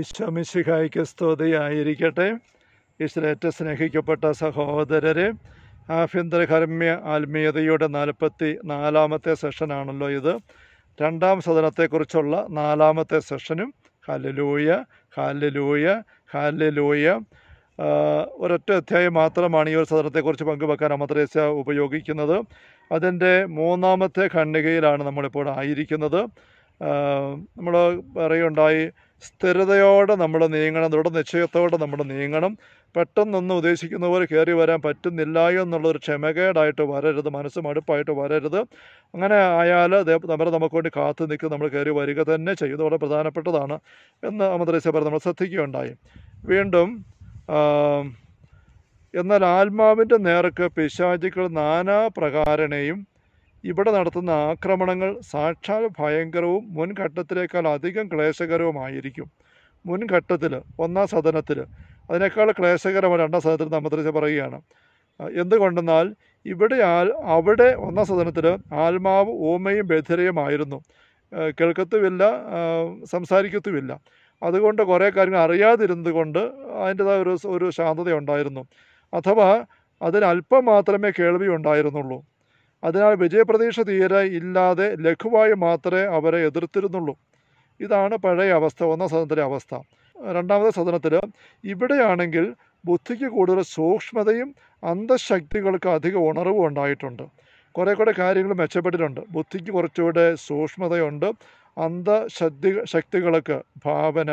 ഈശ്വമിശിഹായ്ക്ക് സ്തുതിയായിരിക്കട്ടെ ഈശ്വരേറ്റ സ്നേഹിക്കപ്പെട്ട സഹോദരരെ ആഭ്യന്തരകർമ്മ്യ ആത്മീയതയുടെ നാൽപ്പത്തി നാലാമത്തെ സെഷനാണല്ലോ ഇത് രണ്ടാം സദനത്തെക്കുറിച്ചുള്ള നാലാമത്തെ സെഷനും ഹലലൂയ ഹലലൂയ ഹലലൂയ ഒരൊറ്റ അധ്യായം മാത്രമാണ് ഈ ഒരു സദനത്തെക്കുറിച്ച് പങ്കുവെക്കാൻ അമത്രേസ്യ ഉപയോഗിക്കുന്നത് അതിൻ്റെ മൂന്നാമത്തെ ഖണ്ഡികയിലാണ് നമ്മളിപ്പോൾ ആയിരിക്കുന്നത് നമ്മൾ പറയുണ്ടായി സ്ഥിരതയോടെ നമ്മൾ നീങ്ങണം ദൃഢ നിശ്ചയത്തോടെ നമ്മൾ നീങ്ങണം പെട്ടെന്നൊന്നും ഉദ്ദേശിക്കുന്ന പോലെ കയറി വരാൻ പറ്റുന്നില്ല എന്നുള്ളൊരു ക്ഷമകേടായിട്ട് വരരുത് മനസ്സ് മടുപ്പായിട്ട് വരരുത് അങ്ങനെ ആയാൽ നമ്മുടെ നമുക്ക് വേണ്ടി കാത്തു നിൽക്കും നമ്മൾ കയറി വരിക തന്നെ ചെയ്യും വളരെ പ്രധാനപ്പെട്ടതാണ് എന്ന് പറഞ്ഞ് നമ്മൾ ശ്രദ്ധിക്കുകയുണ്ടായി വീണ്ടും എന്നാൽ ആത്മാവിൻ്റെ നേർക്ക് പിശാചികൾ നാനാ പ്രകാരണയും ഇവിടെ നടത്തുന്ന ആക്രമണങ്ങൾ സാക്ഷാൽ ഭയങ്കരവും മുൻഘട്ടത്തിലേക്കാൾ അധികം ക്ലേശകരവുമായിരിക്കും മുൻഘട്ടത്തിൽ ഒന്നാം സദനത്തിൽ അതിനേക്കാൾ ക്ലേശകരമാണ് രണ്ടാം സദനത്തിൽ നമ്മത്രിച്ച് പറയുകയാണ് എന്തുകൊണ്ടെന്നാൽ ഇവിടെ ആൽ അവിടെ ഒന്നാം സദനത്തിൽ ആത്മാവ് ഓമയും ബധിരയുമായിരുന്നു കേൾക്കത്തുമില്ല സംസാരിക്കത്തുമില്ല അതുകൊണ്ട് കുറേ കാര്യങ്ങൾ അറിയാതിരുന്നത് കൊണ്ട് അതിൻ്റെതായ ഒരു ഒരു ശാന്തത ഉണ്ടായിരുന്നു അഥവാ അതിന് അല്പം മാത്രമേ കേൾവി ഉണ്ടായിരുന്നുള്ളൂ അതിനാൽ വിജയപ്രതീക്ഷ തീരെ ഇല്ലാതെ ലഘുവായി മാത്രമേ അവരെ എതിർത്തിരുന്നുള്ളൂ ഇതാണ് പഴയ അവസ്ഥ ഒന്നാം സദനത്തിലെ അവസ്ഥ രണ്ടാമത്തെ സദനത്തിൽ ഇവിടെയാണെങ്കിൽ ബുദ്ധിക്ക് കൂടുതൽ സൂക്ഷ്മതയും അന്ധശക്തികൾക്ക് അധിക ഉണർവും ഉണ്ടായിട്ടുണ്ട് കുറേ കുറേ കാര്യങ്ങൾ മെച്ചപ്പെട്ടിട്ടുണ്ട് ബുദ്ധിക്ക് കുറച്ചുകൂടെ സൂക്ഷ്മതയുണ്ട് അന്ധശക്തി ശക്തികൾക്ക് ഭാവന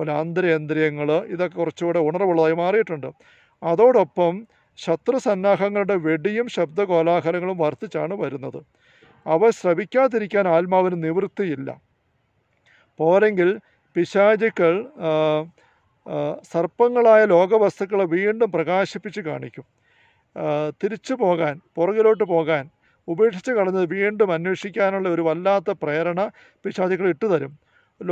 അതുപോലെ ആന്തരേന്ദ്രിയങ്ങൾ ഇതൊക്കെ കുറച്ചുകൂടെ ഉണർവുള്ളതായി മാറിയിട്ടുണ്ട് അതോടൊപ്പം ശത്രു സന്നാഹങ്ങളുടെ വെടിയും ശബ്ദകോലാഹലങ്ങളും വർദ്ധിച്ചാണ് വരുന്നത് അവ ശ്രവിക്കാതിരിക്കാൻ ആത്മാവിന് നിവൃത്തിയില്ല പോരെങ്കിൽ പിശാചുക്കൾ സർപ്പങ്ങളായ ലോകവസ്തുക്കളെ വീണ്ടും പ്രകാശിപ്പിച്ച് കാണിക്കും തിരിച്ചു പോകാൻ പുറകിലോട്ട് പോകാൻ ഉപേക്ഷിച്ച് കളഞ്ഞത് വീണ്ടും അന്വേഷിക്കാനുള്ള ഒരു വല്ലാത്ത പ്രേരണ പിശാചുക്കൾ ഇട്ടുതരും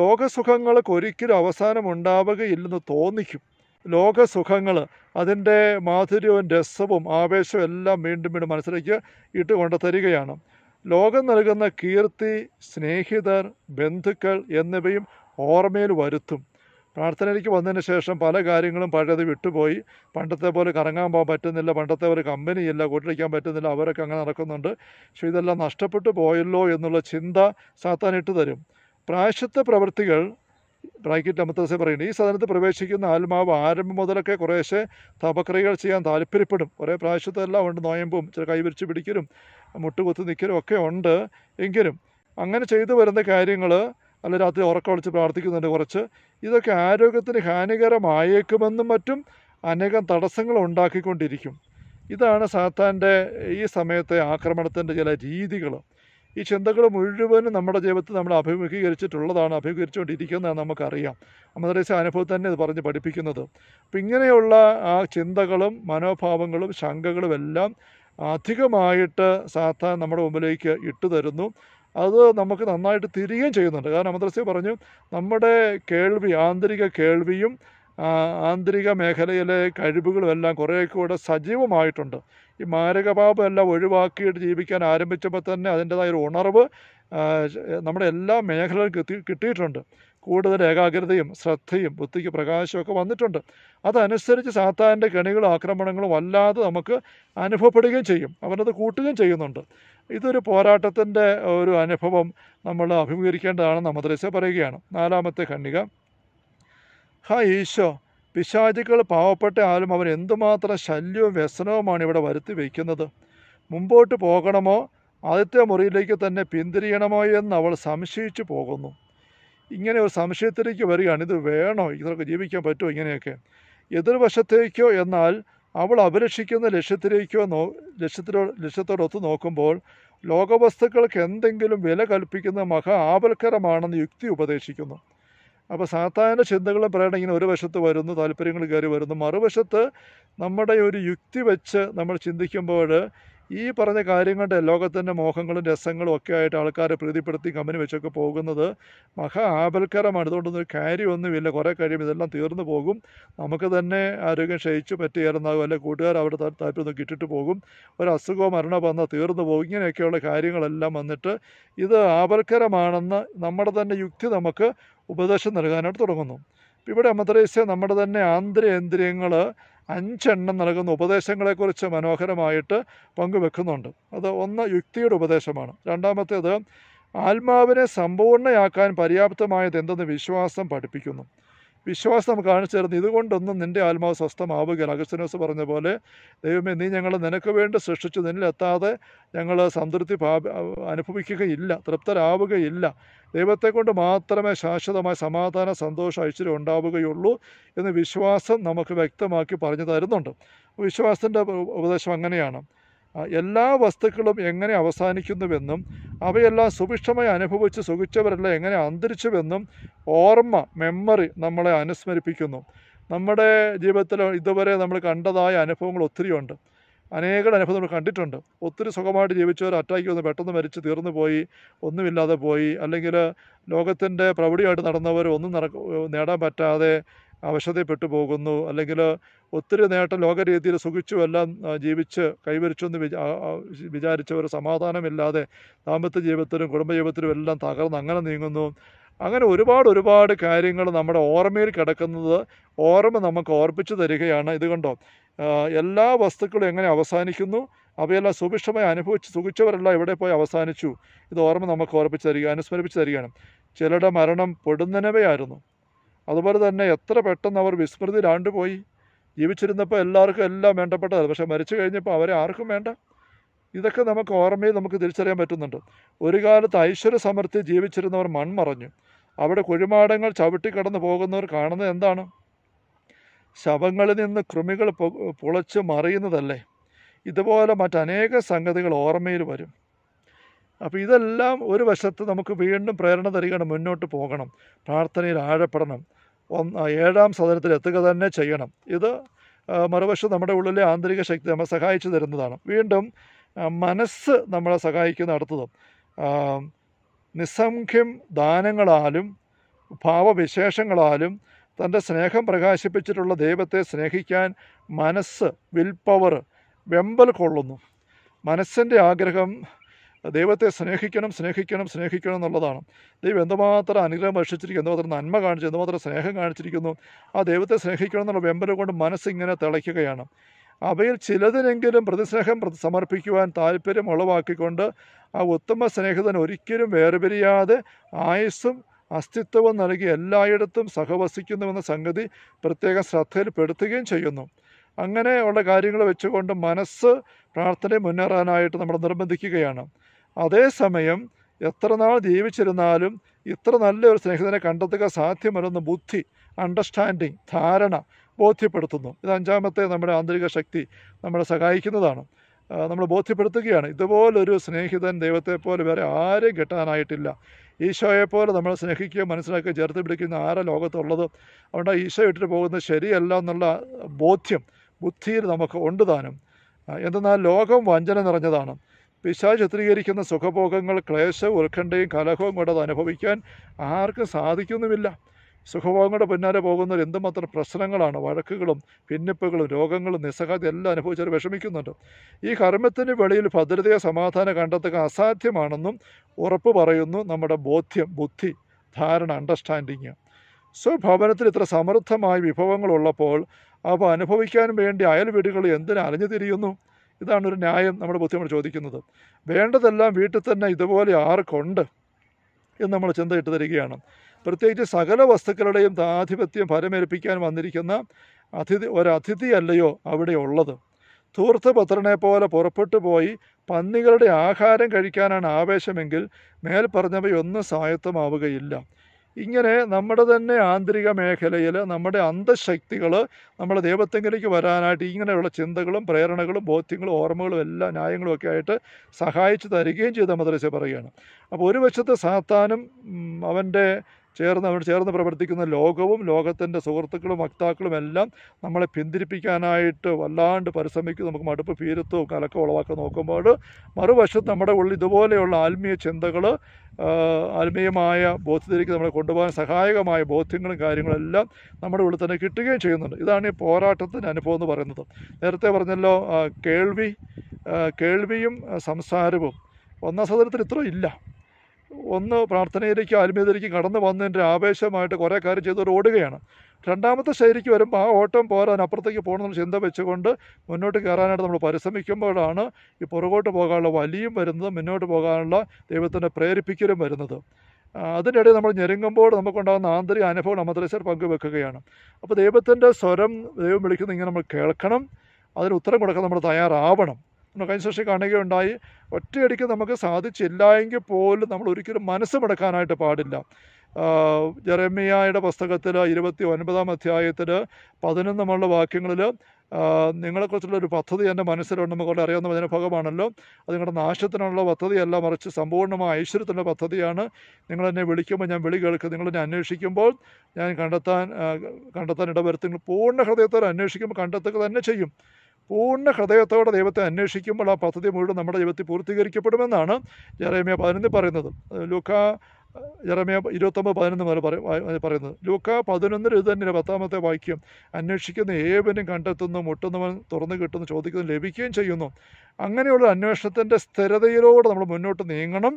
ലോകസുഖങ്ങൾക്ക് ഒരിക്കലും അവസാനം ഉണ്ടാവുകയില്ലെന്ന് തോന്നിക്കും ലോകസുഖങ്ങൾ അതിൻ്റെ മാധുര്യവും രസവും ആവേശവും എല്ലാം വീണ്ടും വീണ്ടും മനസ്സിലേക്ക് ഇട്ടുകൊണ്ട് തരികയാണ് ലോകം നൽകുന്ന കീർത്തി സ്നേഹിതർ ബന്ധുക്കൾ എന്നിവയും ഓർമ്മയിൽ വരുത്തും പ്രാർത്ഥനയിലേക്ക് വന്നതിന് ശേഷം പല കാര്യങ്ങളും പഴയത് വിട്ടുപോയി പണ്ടത്തെ പോലെ കറങ്ങാൻ പോകാൻ പറ്റുന്നില്ല പണ്ടത്തെ പോലെ കമ്പനിയില്ല കൂട്ടിരിക്കാൻ പറ്റുന്നില്ല അവരൊക്കെ അങ്ങനെ നടക്കുന്നുണ്ട് പക്ഷേ ഇതെല്ലാം നഷ്ടപ്പെട്ടു പോയല്ലോ എന്നുള്ള ചിന്ത സാത്താൻ തരും പ്രായശത്വ പ്രവൃത്തികൾ ഡ്രാക്കിറ്റ് അമത്തസെ പറയുന്നുണ്ട് ഈ സദനത്ത് പ്രവേശിക്കുന്ന ആത്മാവ് ആരംഭം മുതലൊക്കെ കുറേശ്ശെ തപക്രിയകൾ ചെയ്യാൻ താല്പര്യപ്പെടും കുറേ പ്രാവശ്യത്തെല്ലാം ഉണ്ട് നോയമ്പും ചില കൈവിരിച്ച് പിടിക്കലും മുട്ടുകുത്തി നിൽക്കലും ഒക്കെ ഉണ്ട് എങ്കിലും അങ്ങനെ ചെയ്തു വരുന്ന കാര്യങ്ങൾ അല്ല രാത്രി ഉറക്കമൊളിച്ച് പ്രാർത്ഥിക്കുന്നുണ്ട് കുറച്ച് ഇതൊക്കെ ആരോഗ്യത്തിന് ഹാനികരമായേക്കുമെന്നും മറ്റും അനേകം തടസ്സങ്ങൾ ഉണ്ടാക്കിക്കൊണ്ടിരിക്കും ഇതാണ് സാത്താൻ്റെ ഈ സമയത്തെ ആക്രമണത്തിൻ്റെ ചില രീതികൾ ഈ ചിന്തകൾ മുഴുവനും നമ്മുടെ ജീവിതത്തിൽ നമ്മൾ അഭിമുഖീകരിച്ചിട്ടുള്ളതാണ് അഭിമുഖീകരിച്ചുകൊണ്ടിരിക്കുന്നതെന്ന് നമുക്കറിയാം അമദ്രേശ അനുഭവം തന്നെ ഇത് പറഞ്ഞ് പഠിപ്പിക്കുന്നത് അപ്പം ഇങ്ങനെയുള്ള ആ ചിന്തകളും മനോഭാവങ്ങളും ശങ്കകളും എല്ലാം അധികമായിട്ട് സാത്താൻ നമ്മുടെ മുമ്പിലേക്ക് ഇട്ടു തരുന്നു അത് നമുക്ക് നന്നായിട്ട് തിരികുകയും ചെയ്യുന്നുണ്ട് കാരണം അമദ്രസ്യ പറഞ്ഞു നമ്മുടെ കേൾവി ആന്തരിക കേൾവിയും ആന്തരിക മേഖലയിലെ കഴിവുകളും എല്ലാം കുറേ കൂടെ സജീവമായിട്ടുണ്ട് ഈ മാരകപാപമെല്ലാം ഒഴിവാക്കിയിട്ട് ജീവിക്കാൻ ആരംഭിച്ചപ്പോൾ തന്നെ അതിൻ്റെതായ ഒരു ഉണർവ് നമ്മുടെ എല്ലാ മേഖലകളും കിട്ടി കിട്ടിയിട്ടുണ്ട് കൂടുതൽ ഏകാഗ്രതയും ശ്രദ്ധയും ബുദ്ധിക്ക് പ്രകാശമൊക്കെ വന്നിട്ടുണ്ട് അതനുസരിച്ച് സാത്താൻ്റെ കെണികളും ആക്രമണങ്ങളും അല്ലാതെ നമുക്ക് അനുഭവപ്പെടുകയും ചെയ്യും അവനത് കൂട്ടുകയും ചെയ്യുന്നുണ്ട് ഇതൊരു പോരാട്ടത്തിൻ്റെ ഒരു അനുഭവം നമ്മൾ അഭിമുഖീകരിക്കേണ്ടതാണെന്ന് മദ്രസ പറയുകയാണ് നാലാമത്തെ ഖണ്ണിക ഹ ഈശോ പിശാചുക്കൾ പാവപ്പെട്ട ആലും അവർ എന്തുമാത്രം ശല്യവും വ്യസനവുമാണ് ഇവിടെ വരുത്തി വയ്ക്കുന്നത് മുമ്പോട്ട് പോകണമോ ആദ്യത്തെ മുറിയിലേക്ക് തന്നെ പിന്തിരിയണമോ എന്ന് അവൾ സംശയിച്ചു പോകുന്നു ഇങ്ങനെ ഒരു സംശയത്തിലേക്ക് വരികയാണ് ഇത് വേണോ ഇതൊക്കെ ജീവിക്കാൻ പറ്റുമോ ഇങ്ങനെയൊക്കെ എതിർവശത്തേക്കോ എന്നാൽ അവൾ അഭിലഷിക്കുന്ന ലക്ഷ്യത്തിലേക്കോ നോ ലക്ഷ്യത്തിലോ ലക്ഷ്യത്തോടൊത്ത് നോക്കുമ്പോൾ ലോകവസ്തുക്കൾക്ക് എന്തെങ്കിലും വില കൽപ്പിക്കുന്ന മഹാ ആപൽക്കരമാണെന്ന് യുക്തി ഉപദേശിക്കുന്നു അപ്പോൾ സാത്താൻ്റെ ചിന്തകളും പ്രേരണ ഇങ്ങനെ ഒരു വശത്ത് വരുന്നു താല്പര്യങ്ങൾ കയറി വരുന്നു മറുവശത്ത് നമ്മുടെ ഒരു യുക്തി വെച്ച് നമ്മൾ ചിന്തിക്കുമ്പോൾ ഈ പറഞ്ഞ കാര്യങ്ങളുടെ ലോകത്തിൻ്റെ മോഹങ്ങളും രസങ്ങളും ഒക്കെ ആയിട്ട് ആൾക്കാരെ പ്രീതിപ്പെടുത്തി കമ്പനി വെച്ചൊക്കെ പോകുന്നത് മഹാ ആപൽക്കരമാണ് ഇതുകൊണ്ടൊന്നും കാര്യമൊന്നുമില്ല കുറേ കഴിയുമ്പോൾ ഇതെല്ലാം തീർന്നു പോകും നമുക്ക് തന്നെ ആരോഗ്യം ക്ഷയിച്ചു പറ്റിയായിരുന്നാകും അല്ലെങ്കിൽ കൂട്ടുകാർ അവിടെ താല്പര്യം കിട്ടിട്ട് പോകും ഒരു അസുഖമോ മരണമോ വന്നാൽ തീർന്നു പോകും ഇങ്ങനെയൊക്കെയുള്ള കാര്യങ്ങളെല്ലാം വന്നിട്ട് ഇത് ആപൽക്കരമാണെന്ന് നമ്മുടെ തന്നെ യുക്തി നമുക്ക് ഉപദേശം നൽകാനായിട്ട് തുടങ്ങുന്നു ഇവിടെ അമദ്രേസ്യ നമ്മുടെ തന്നെ ആന്തരേന്ദ്രിയങ്ങൾ അഞ്ചെണ്ണം നൽകുന്ന ഉപദേശങ്ങളെക്കുറിച്ച് മനോഹരമായിട്ട് പങ്കുവെക്കുന്നുണ്ട് അത് ഒന്ന് യുക്തിയുടെ ഉപദേശമാണ് രണ്ടാമത്തേത് ആത്മാവിനെ സമ്പൂർണ്ണയാക്കാൻ പര്യാപ്തമായത് എന്തെന്ന് വിശ്വാസം പഠിപ്പിക്കുന്നു വിശ്വാസം കാണിച്ചു തരുന്നു ഇതുകൊണ്ടൊന്നും നിൻ്റെ ആത്മാവ് സ്വസ്ഥമാവുകയില്ല അഗസ്തനോസ് പറഞ്ഞ പോലെ ദൈവമേ നീ ഞങ്ങൾ നിനക്ക് വേണ്ടി സൃഷ്ടിച്ചു നിന്നിലെത്താതെ ഞങ്ങൾ സംതൃപ്തി അനുഭവിക്കുകയില്ല തൃപ്തരാവുകയില്ല ദൈവത്തെക്കൊണ്ട് മാത്രമേ ശാശ്വതമായ സമാധാന സന്തോഷം ഐശ്വര്യം ഉണ്ടാവുകയുള്ളൂ എന്ന് വിശ്വാസം നമുക്ക് വ്യക്തമാക്കി പറഞ്ഞു തരുന്നുണ്ട് വിശ്വാസത്തിൻ്റെ ഉപദേശം അങ്ങനെയാണ് എല്ലാ വസ്തുക്കളും എങ്ങനെ അവസാനിക്കുന്നുവെന്നും അവയെല്ലാം സുഭിക്ഷമായി അനുഭവിച്ച് സുഖിച്ചവരെല്ലാം എങ്ങനെ അന്തരിച്ചുവെന്നും ഓർമ്മ മെമ്മറി നമ്മളെ അനുസ്മരിപ്പിക്കുന്നു നമ്മുടെ ജീവിതത്തിൽ ഇതുവരെ നമ്മൾ കണ്ടതായ അനുഭവങ്ങൾ ഒത്തിരിയുണ്ട് അനേകം അനുഭവം നമ്മൾ കണ്ടിട്ടുണ്ട് ഒത്തിരി സുഖമായിട്ട് ജീവിച്ചവർ അറ്റാക്ക് വന്ന് പെട്ടെന്ന് മരിച്ച് തീർന്നു പോയി ഒന്നുമില്ലാതെ പോയി അല്ലെങ്കിൽ ലോകത്തിൻ്റെ പ്രൗഢിയായിട്ട് നടന്നവർ ഒന്നും നട നേടാൻ പറ്റാതെ അവശതപ്പെട്ടു പോകുന്നു അല്ലെങ്കിൽ ഒത്തിരി നേട്ടം ലോകരീതിയിൽ സുഖിച്ചു എല്ലാം ജീവിച്ച് കൈവരിച്ചെന്ന് വിചാ വിചാരിച്ചവർ സമാധാനമില്ലാതെ ദാമ്പത്യ ജീവിതത്തിലും കുടുംബജീവിതത്തിലും എല്ലാം തകർന്ന് അങ്ങനെ നീങ്ങുന്നു അങ്ങനെ ഒരുപാട് ഒരുപാട് കാര്യങ്ങൾ നമ്മുടെ ഓർമ്മയിൽ കിടക്കുന്നത് ഓർമ്മ നമുക്ക് ഓർപ്പിച്ചു തരികയാണ് ഇതുകൊണ്ടോ എല്ലാ വസ്തുക്കളും എങ്ങനെ അവസാനിക്കുന്നു അവയെല്ലാം സുഭിക്ഷമായി അനുഭവിച്ച് സുഖിച്ചവരെല്ലാം എവിടെ പോയി അവസാനിച്ചു ഇത് ഓർമ്മ നമുക്ക് ഓർപ്പിച്ച് തരിക അനുസ്മരിപ്പിച്ച് തരികയാണ് ചിലരുടെ മരണം പൊടുന്നനവയായിരുന്നു അതുപോലെ തന്നെ എത്ര പെട്ടെന്ന് അവർ വിസ്മൃതിയിലാണ്ട് പോയി ജീവിച്ചിരുന്നപ്പോൾ എല്ലാവർക്കും എല്ലാം വേണ്ടപ്പെട്ടത് പക്ഷേ മരിച്ചു കഴിഞ്ഞപ്പോൾ അവരെ ആർക്കും വേണ്ട ഇതൊക്കെ നമുക്ക് ഓർമ്മയിൽ നമുക്ക് തിരിച്ചറിയാൻ പറ്റുന്നുണ്ട് ഒരു കാലത്ത് ഐശ്വര്യ സമർത്ഥി ജീവിച്ചിരുന്നവർ മൺമറഞ്ഞു അവിടെ കുഴിമാടങ്ങൾ ചവിട്ടിക്കടന്നു പോകുന്നവർ കാണുന്നത് എന്താണ് ശവങ്ങളിൽ നിന്ന് കൃമികൾ പുളച്ച് മറിയുന്നതല്ലേ ഇതുപോലെ മറ്റനേക സംഗതികൾ ഓർമ്മയിൽ വരും അപ്പോൾ ഇതെല്ലാം ഒരു വശത്ത് നമുക്ക് വീണ്ടും പ്രേരണ തരികയാണ് മുന്നോട്ട് പോകണം പ്രാർത്ഥനയിൽ ആഴപ്പെടണം ഒന്ന് ഏഴാം സദനത്തിൽ എത്തുക തന്നെ ചെയ്യണം ഇത് മറുവശം നമ്മുടെ ഉള്ളിലെ ആന്തരിക ശക്തി നമ്മളെ സഹായിച്ചു തരുന്നതാണ് വീണ്ടും മനസ്സ് നമ്മളെ സഹായിക്കുന്ന അടുത്തതും നിസ്സംഖ്യം ദാനങ്ങളാലും ഭാവവിശേഷങ്ങളാലും തൻ്റെ സ്നേഹം പ്രകാശിപ്പിച്ചിട്ടുള്ള ദൈവത്തെ സ്നേഹിക്കാൻ മനസ്സ് വിൽ പവർ വെമ്പൽ കൊള്ളുന്നു മനസ്സിൻ്റെ ആഗ്രഹം ദൈവത്തെ സ്നേഹിക്കണം സ്നേഹിക്കണം സ്നേഹിക്കണം എന്നുള്ളതാണ് ദൈവം എന്തുമാത്രം അനുഗ്രഹം ഭക്ഷിച്ചിരിക്കുന്നു എന്തുമാത്രം നന്മ കാണിച്ചു എന്തുമാത്രം സ്നേഹം കാണിച്ചിരിക്കുന്നു ആ ദൈവത്തെ സ്നേഹിക്കണം എന്നുള്ള വെമ്പനെ കൊണ്ട് മനസ്സിങ്ങനെ തിളയ്ക്കുകയാണ് അവയിൽ ചിലതിനെങ്കിലും പ്രതിസ്നേഹം സമർപ്പിക്കുവാൻ താല്പര്യം ഉളവാക്കിക്കൊണ്ട് ആ ഉത്തമ സ്നേഹിതൻ ഒരിക്കലും വേർപിരിയാതെ ആയുസ്സും അസ്തിത്വവും നൽകി എല്ലായിടത്തും സഹവസിക്കുന്നുവെന്ന സംഗതി പ്രത്യേക ശ്രദ്ധയിൽപ്പെടുത്തുകയും ചെയ്യുന്നു അങ്ങനെയുള്ള കാര്യങ്ങൾ വെച്ചുകൊണ്ട് മനസ്സ് പ്രാർത്ഥനയെ മുന്നേറാനായിട്ട് നമ്മൾ നിർബന്ധിക്കുകയാണ് അതേസമയം എത്ര നാൾ ജീവിച്ചിരുന്നാലും ഇത്ര നല്ലൊരു സ്നേഹിതനെ കണ്ടെത്തുക സാധ്യമല്ലെന്ന് ബുദ്ധി അണ്ടർസ്റ്റാൻഡിങ് ധാരണ ബോധ്യപ്പെടുത്തുന്നു ഇത് അഞ്ചാമത്തെ നമ്മുടെ ആന്തരിക ശക്തി നമ്മളെ സഹായിക്കുന്നതാണ് നമ്മൾ ബോധ്യപ്പെടുത്തുകയാണ് ഇതുപോലൊരു സ്നേഹിതൻ ദൈവത്തെ പോലെ വേറെ ആരെയും കിട്ടാനായിട്ടില്ല ഈശോയെപ്പോലെ നമ്മൾ സ്നേഹിക്കുകയും മനസ്സിലാക്കി ചേർത്ത് പിടിക്കുന്ന ആരെ ലോകത്തുള്ളത് അതുകൊണ്ട് ഈശോ ഇട്ടിട്ട് പോകുന്നത് ശരിയല്ല എന്നുള്ള ബോധ്യം ബുദ്ധിയിൽ നമുക്ക് ഉണ്ട് താനും എന്തെന്നാൽ ലോകം വഞ്ചന നിറഞ്ഞതാണ് പിശാ ചിത്രീകരിക്കുന്ന സുഖഭോഗങ്ങൾ ക്ലേശവും ഉത്കണ്ഠയും കലഹവും കൂടെ അനുഭവിക്കാൻ ആർക്കും സാധിക്കുന്നുമില്ല സുഖഭോഗങ്ങളുടെ പിന്നാലെ പോകുന്നവർ എന്തുമാത്രം പ്രശ്നങ്ങളാണ് വഴക്കുകളും ഭിന്നിപ്പുകളും രോഗങ്ങളും നിസ്സഹായത എല്ലാം അനുഭവിച്ചവർ വിഷമിക്കുന്നുണ്ട് ഈ കർമ്മത്തിന് വെളിയിൽ ഭദ്രതയെ സമാധാനം കണ്ടെത്തുക അസാധ്യമാണെന്നും ഉറപ്പ് പറയുന്നു നമ്മുടെ ബോധ്യം ബുദ്ധി ധാരണ അണ്ടർസ്റ്റാൻഡിങ് സ്വഭവനത്തിൽ ഇത്ര സമൃദ്ധമായ വിഭവങ്ങളുള്ളപ്പോൾ അവ അനുഭവിക്കാൻ വേണ്ടി അയൽ വീടുകൾ എന്തിനു തിരിയുന്നു ഇതാണ് ഒരു ന്യായം നമ്മുടെ നമ്മൾ ചോദിക്കുന്നത് വേണ്ടതെല്ലാം വീട്ടിൽ തന്നെ ഇതുപോലെ ആർക്കുണ്ട് എന്ന് നമ്മൾ ചിന്തയിട്ട് തരികയാണ് പ്രത്യേകിച്ച് സകല വസ്തുക്കളുടെയും ആധിപത്യം ഫലമേൽപ്പിക്കാൻ വന്നിരിക്കുന്ന അതിഥി ഒരതിഥി അല്ലയോ അവിടെ ഉള്ളത് തൂർത്തപത്രനെ പോലെ പുറപ്പെട്ടു പോയി പന്നികളുടെ ആഹാരം കഴിക്കാനാണ് ആവേശമെങ്കിൽ മേൽപ്പറഞ്ഞവയൊന്നും സായത്തമാവുകയില്ല ഇങ്ങനെ നമ്മുടെ തന്നെ ആന്തരിക മേഖലയിൽ നമ്മുടെ അന്തശക്തികൾ നമ്മുടെ ദൈവത്തെങ്കിലേക്ക് വരാനായിട്ട് ഇങ്ങനെയുള്ള ചിന്തകളും പ്രേരണകളും ബോധ്യങ്ങളും ഓർമ്മകളും എല്ലാ ന്യായങ്ങളും ഒക്കെ ആയിട്ട് സഹായിച്ചു തരികയും ചെയ്ത മദ്രസ പറയുകയാണ് അപ്പോൾ ഒരു വശത്ത് സാത്താനും അവൻ്റെ ചേർന്ന് അവിടെ ചേർന്ന് പ്രവർത്തിക്കുന്ന ലോകവും ലോകത്തിൻ്റെ സുഹൃത്തുക്കളും വക്താക്കളും എല്ലാം നമ്മളെ പിന്തിരിപ്പിക്കാനായിട്ട് വല്ലാണ്ട് പരിശ്രമിക്കും നമുക്ക് മടുപ്പ് ഭീരത്വവും കലക്കം ഉളവാക്കാൻ നോക്കുമ്പോൾ മറുവശത്ത് നമ്മുടെ ഉള്ളിൽ ഇതുപോലെയുള്ള ആത്മീയ ചിന്തകൾ ആത്മീയമായ ബോധ്യത്തിലേക്ക് നമ്മളെ കൊണ്ടുപോകാൻ സഹായകമായ ബോധ്യങ്ങളും കാര്യങ്ങളെല്ലാം നമ്മുടെ ഉള്ളിൽ തന്നെ കിട്ടുകയും ചെയ്യുന്നുണ്ട് ഇതാണ് ഈ പോരാട്ടത്തിൻ്റെ അനുഭവം എന്ന് പറയുന്നത് നേരത്തെ പറഞ്ഞല്ലോ കേൾവി കേൾവിയും സംസാരവും ഒന്നാം സദനത്തിൽ ഇത്രയും ഇല്ല ഒന്ന് പ്രാർത്ഥനയിലേക്കും ആത്മീയതയിലേക്കും കടന്നു വന്നതിൻ്റെ ആവേശമായിട്ട് കുറേ കാര്യം ചെയ്തവർ ഓടുകയാണ് രണ്ടാമത്തെ ശൈലിക്ക് വരുമ്പോൾ ആ ഓട്ടം അപ്പുറത്തേക്ക് പോകണമെന്ന് ചിന്ത വെച്ചുകൊണ്ട് മുന്നോട്ട് കയറാനായിട്ട് നമ്മൾ പരിശ്രമിക്കുമ്പോഴാണ് ഈ പുറകോട്ട് പോകാനുള്ള വലിയും വരുന്നത് മുന്നോട്ട് പോകാനുള്ള ദൈവത്തിൻ്റെ പ്രേരിപ്പിക്കലും വരുന്നത് ഇടയിൽ നമ്മൾ ഞെരുങ്ങുമ്പോൾ നമുക്കുണ്ടാകുന്ന ആന്തരിക അനുഭവം അമദ്രശ്വർ പങ്കുവെക്കുകയാണ് അപ്പോൾ ദൈവത്തിൻ്റെ സ്വരം ദൈവം വിളിക്കുന്നത് ഇങ്ങനെ നമ്മൾ കേൾക്കണം അതിന് ഉത്തരം കൊടുക്കാൻ നമ്മൾ തയ്യാറാവണം കഴിഞ്ഞ ശേഷം കാണുകയുണ്ടായി ഒറ്റയടിക്ക് നമുക്ക് സാധിച്ചില്ല എങ്കിൽ പോലും നമ്മൾ ഒരിക്കലും മനസ്സ് മടക്കാനായിട്ട് പാടില്ല ജെറമിയായുടെ പുസ്തകത്തിൽ ഇരുപത്തി ഒൻപതാം അധ്യായത്തിൽ പതിനൊന്ന് മുള്ള വാക്യങ്ങളിൽ നിങ്ങളെക്കുറിച്ചുള്ള ഒരു പദ്ധതി എൻ്റെ മനസ്സിലുണ്ട് നമുക്ക് അറിയാവുന്ന അതിൻ്റെ ഭാഗമാണല്ലോ അത് നിങ്ങളുടെ നാശത്തിനുള്ള പദ്ധതിയല്ല മറിച്ച് സമ്പൂർണ്ണമായ ഐശ്വര്യത്തിൻ്റെ പദ്ധതിയാണ് നിങ്ങളെന്നെ വിളിക്കുമ്പോൾ ഞാൻ വിളി കേൾക്കുക നിങ്ങളെന്നെ അന്വേഷിക്കുമ്പോൾ ഞാൻ കണ്ടെത്താൻ കണ്ടെത്താൻ നിങ്ങൾ പൂർണ്ണ ഹൃദയത്തോടെ അന്വേഷിക്കുമ്പോൾ കണ്ടെത്തുക തന്നെ ചെയ്യും പൂർണ്ണ ഹൃദയത്തോടെ ദൈവത്തെ അന്വേഷിക്കുമ്പോൾ ആ പദ്ധതി മുഴുവൻ നമ്മുടെ ജീവിതത്തിൽ പൂർത്തീകരിക്കപ്പെടുമെന്നാണ് ജെറേമിയ പതിനൊന്ന് പറയുന്നത് ലൂക്ക ജെറമിയ ഇരുപത്തൊമ്പത് പതിനൊന്ന് മുതൽ പറയുന്നത് ലൂക്ക പതിനൊന്നിൽ ഇത് തന്നെ പത്താമത്തെ വാക്യം അന്വേഷിക്കുന്ന ഏവനും കണ്ടെത്തുന്നു മുട്ടുന്നവൻ തുറന്നു കിട്ടുന്നു ചോദിക്കുന്നു ലഭിക്കുകയും ചെയ്യുന്നു അങ്ങനെയുള്ള അന്വേഷണത്തിൻ്റെ സ്ഥിരതയിലൂടെ നമ്മൾ മുന്നോട്ട് നീങ്ങണം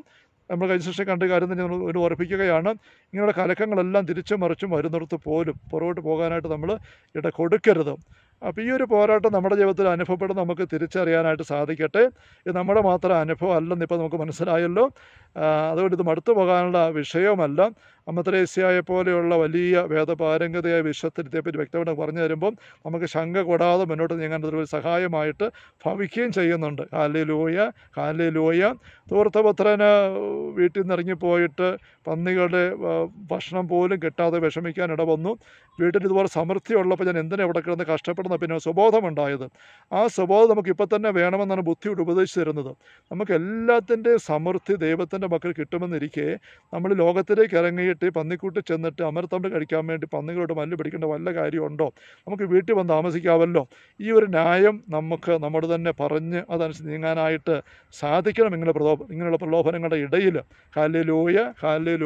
നമ്മൾ കൈശിഷ്ട കണ്ട കാര്യം തന്നെ നമ്മൾ ഒരു ഉറപ്പിക്കുകയാണ് ഇങ്ങനെയുള്ള കലക്കങ്ങളെല്ലാം തിരിച്ചും മറിച്ചും വരുന്നിടത്ത് പോലും പുറകോട്ട് പോകാനായിട്ട് നമ്മൾ ഇട കൊടുക്കരുത് അപ്പോൾ ഈ ഒരു പോരാട്ടം നമ്മുടെ ജീവിതത്തിൽ അനുഭവപ്പെടുന്ന നമുക്ക് തിരിച്ചറിയാനായിട്ട് സാധിക്കട്ടെ ഇത് നമ്മുടെ മാത്രം അനുഭവം അല്ലെന്നിപ്പോൾ നമുക്ക് മനസ്സിലായല്ലോ അതുകൊണ്ട് ഇത് മടുത്തു പോകാനുള്ള വിഷയവുമല്ല അമ്മത്രേസ്യായെ പോലെയുള്ള വലിയ വേദപാരംഗതയായ ഇതേപ്പറ്റി വ്യക്തമായിട്ട് പറഞ്ഞു തരുമ്പം നമുക്ക് ശങ്ക കൂടാതെ മുന്നോട്ട് നീങ്ങാൻ ഒരു സഹായമായിട്ട് ഭവിക്കുകയും ചെയ്യുന്നുണ്ട് കാലിൽ ലോയ കാലിൽ ലോയ തൂർത്തപുത്രന് വീട്ടിൽ നിന്ന് ഇറങ്ങിപ്പോയിട്ട് പന്നികളുടെ ഭക്ഷണം പോലും കിട്ടാതെ വിഷമിക്കാൻ ഇടവന്നു വീട്ടിൽ ഇതുപോലെ സമൃദ്ധി ഉള്ളപ്പോൾ ഞാൻ എന്തിനാണ് ഇവിടെ കിടന്ന് കഷ്ടപ്പെടുന്ന പിന്നെ സുബോധമുണ്ടായത് ആ സുബോധം നമുക്ക് ഇപ്പം തന്നെ വേണമെന്നാണ് ബുദ്ധിയോട് ഉപദേശിച്ചു തരുന്നത് നമുക്ക് എല്ലാത്തിൻ്റെയും സമൃദ്ധി ദൈവത്തിൻ്റെ മക്കൾ കിട്ടുമെന്നിരിക്കെ നമ്മൾ ലോകത്തിലേക്ക് ഇറങ്ങിയിട്ട് കഴിഞ്ഞിട്ട് പന്നിക്കൂട്ടിൽ ചെന്നിട്ട് അമരത്തമ്പ് കഴിക്കാൻ വേണ്ടി പന്നികളോട് മല്ല് പിടിക്കേണ്ട വല്ല കാര്യമുണ്ടോ നമുക്ക് വീട്ടിൽ വന്ന് താമസിക്കാമല്ലോ ഈ ഒരു ന്യായം നമുക്ക് നമ്മുടെ തന്നെ പറഞ്ഞ് അതനുസരിച്ച് നീങ്ങാനായിട്ട് സാധിക്കണം ഇങ്ങനെ പ്രലോഭ ഇങ്ങനെയുള്ള പ്രലോഭനങ്ങളുടെ ഇടയിൽ ഹാലേ ലോയ ഹാലേ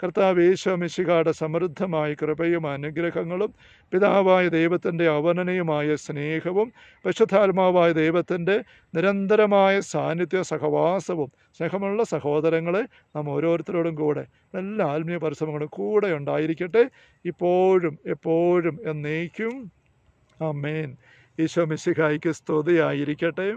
കർത്താവ് യേശോമിശികാട സമൃദ്ധമായ കൃപയും അനുഗ്രഹങ്ങളും പിതാവായ ദൈവത്തിൻ്റെ അവനനയുമായ സ്നേഹവും പരിശുദ്ധാത്മാവായ ദൈവത്തിൻ്റെ നിരന്തരമായ സാന്നിധ്യ സഹവാസവും സ്നേഹമുള്ള സഹോദരങ്ങളെ നാം ഓരോരുത്തരോടും കൂടെ എല്ലാ ആത്മീയ പരിശ്രമങ്ങളും കൂടെ ഉണ്ടായിരിക്കട്ടെ ഇപ്പോഴും എപ്പോഴും എന്നേക്കും ആ മേൻ ഈശോ മിശിഹായിക്ക് സ്തുതിയായിരിക്കട്ടെ